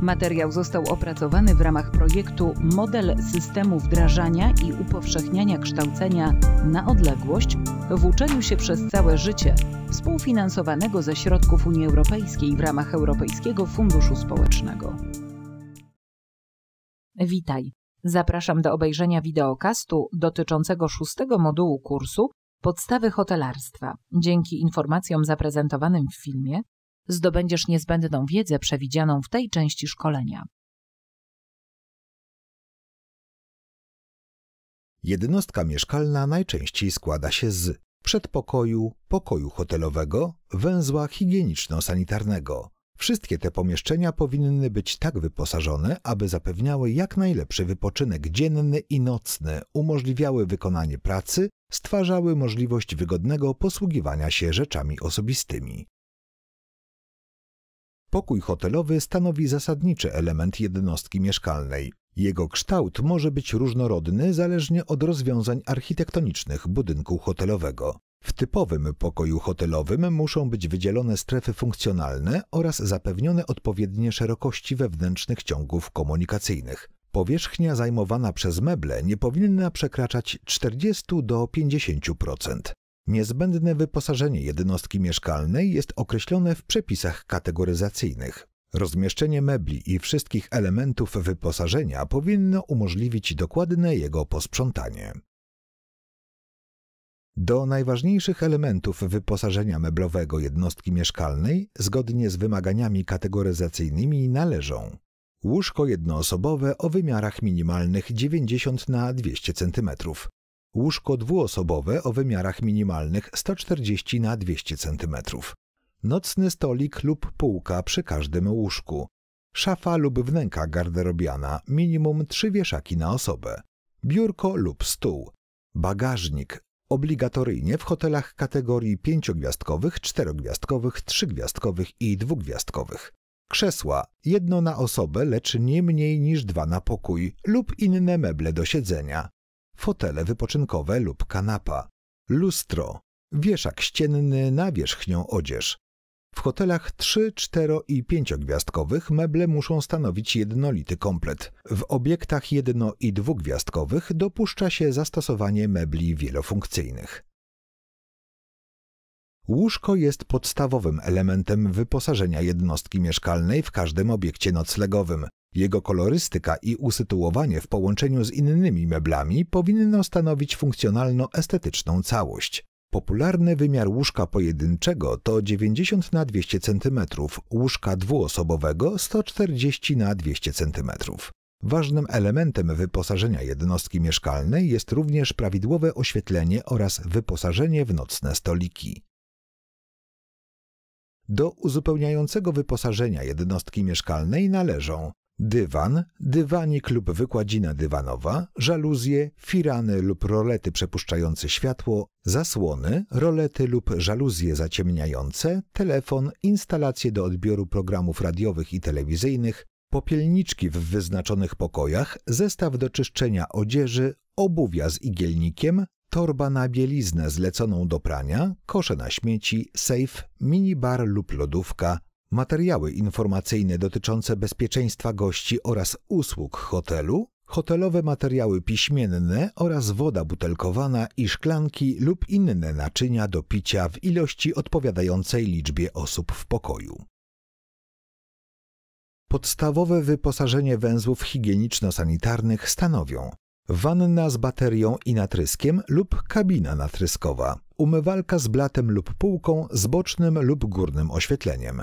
Materiał został opracowany w ramach projektu Model systemu wdrażania i upowszechniania kształcenia na odległość w uczeniu się przez całe życie, współfinansowanego ze środków Unii Europejskiej w ramach Europejskiego Funduszu Społecznego. Witaj. Zapraszam do obejrzenia wideokastu dotyczącego szóstego modułu kursu Podstawy hotelarstwa. Dzięki informacjom zaprezentowanym w filmie zdobędziesz niezbędną wiedzę przewidzianą w tej części szkolenia. Jednostka mieszkalna najczęściej składa się z przedpokoju, pokoju hotelowego, węzła higieniczno-sanitarnego. Wszystkie te pomieszczenia powinny być tak wyposażone, aby zapewniały jak najlepszy wypoczynek dzienny i nocny, umożliwiały wykonanie pracy, stwarzały możliwość wygodnego posługiwania się rzeczami osobistymi. Pokój hotelowy stanowi zasadniczy element jednostki mieszkalnej. Jego kształt może być różnorodny zależnie od rozwiązań architektonicznych budynku hotelowego. W typowym pokoju hotelowym muszą być wydzielone strefy funkcjonalne oraz zapewnione odpowiednie szerokości wewnętrznych ciągów komunikacyjnych. Powierzchnia zajmowana przez meble nie powinna przekraczać 40 do 50%. Niezbędne wyposażenie jednostki mieszkalnej jest określone w przepisach kategoryzacyjnych. Rozmieszczenie mebli i wszystkich elementów wyposażenia powinno umożliwić dokładne jego posprzątanie. Do najważniejszych elementów wyposażenia meblowego jednostki mieszkalnej, zgodnie z wymaganiami kategoryzacyjnymi, należą łóżko jednoosobowe o wymiarach minimalnych 90 na 200 cm, Łóżko dwuosobowe o wymiarach minimalnych 140 na 200 cm. Nocny stolik lub półka przy każdym łóżku. Szafa lub wnęka garderobiana, minimum 3 wieszaki na osobę. Biurko lub stół. Bagażnik obligatoryjnie w hotelach kategorii pięciogwiazdkowych, czterogwiazdkowych, trzygwiazdkowych i dwugwiazdkowych. Krzesła jedno na osobę, lecz nie mniej niż dwa na pokój lub inne meble do siedzenia fotele wypoczynkowe lub kanapa, lustro, wieszak ścienny na wierzchnią odzież. W hotelach 3, 4 i 5 gwiazdkowych meble muszą stanowić jednolity komplet. W obiektach jedno i dwugwiazdkowych dopuszcza się zastosowanie mebli wielofunkcyjnych. Łóżko jest podstawowym elementem wyposażenia jednostki mieszkalnej w każdym obiekcie noclegowym. Jego kolorystyka i usytuowanie w połączeniu z innymi meblami powinno stanowić funkcjonalno-estetyczną całość. Popularny wymiar łóżka pojedynczego to 90 na 200 cm, łóżka dwuosobowego 140 na 200 cm. Ważnym elementem wyposażenia jednostki mieszkalnej jest również prawidłowe oświetlenie oraz wyposażenie w nocne stoliki. Do uzupełniającego wyposażenia jednostki mieszkalnej należą Dywan, dywanik lub wykładzina dywanowa, żaluzje, firany lub rolety przepuszczające światło, zasłony, rolety lub żaluzje zaciemniające, telefon, instalacje do odbioru programów radiowych i telewizyjnych, popielniczki w wyznaczonych pokojach, zestaw do czyszczenia odzieży, obuwia z igielnikiem, torba na bieliznę zleconą do prania, kosze na śmieci, sejf, minibar lub lodówka, Materiały informacyjne dotyczące bezpieczeństwa gości oraz usług hotelu, hotelowe materiały piśmienne oraz woda butelkowana i szklanki lub inne naczynia do picia w ilości odpowiadającej liczbie osób w pokoju. Podstawowe wyposażenie węzłów higieniczno-sanitarnych stanowią wanna z baterią i natryskiem lub kabina natryskowa, umywalka z blatem lub półką z bocznym lub górnym oświetleniem,